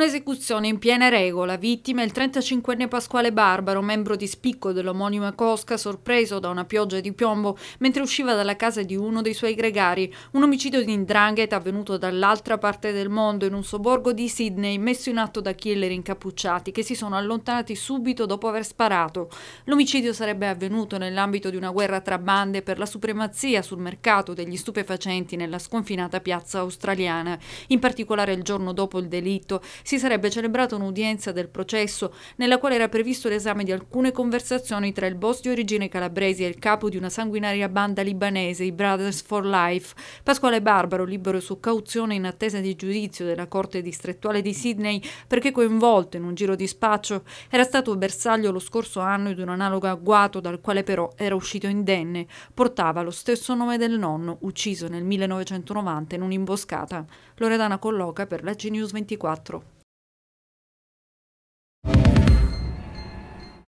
Un'esecuzione in piena regola, vittima il 35enne Pasquale Barbaro, membro di spicco dell'omonima Cosca, sorpreso da una pioggia di piombo mentre usciva dalla casa di uno dei suoi gregari. Un omicidio di indrangheta avvenuto dall'altra parte del mondo, in un sobborgo di Sydney, messo in atto da killer incappucciati che si sono allontanati subito dopo aver sparato. L'omicidio sarebbe avvenuto nell'ambito di una guerra tra bande per la supremazia sul mercato degli stupefacenti nella sconfinata piazza australiana. In particolare il giorno dopo il delitto si sarebbe celebrata un'udienza del processo nella quale era previsto l'esame di alcune conversazioni tra il boss di origine calabrese e il capo di una sanguinaria banda libanese, i Brothers for Life. Pasquale Barbaro, libero su cauzione in attesa di giudizio della Corte distrettuale di Sydney perché coinvolto in un giro di spaccio, era stato bersaglio lo scorso anno di un analogo agguato dal quale però era uscito indenne. Portava lo stesso nome del nonno, ucciso nel 1990 in un'imboscata. Loredana colloca per la G News 24.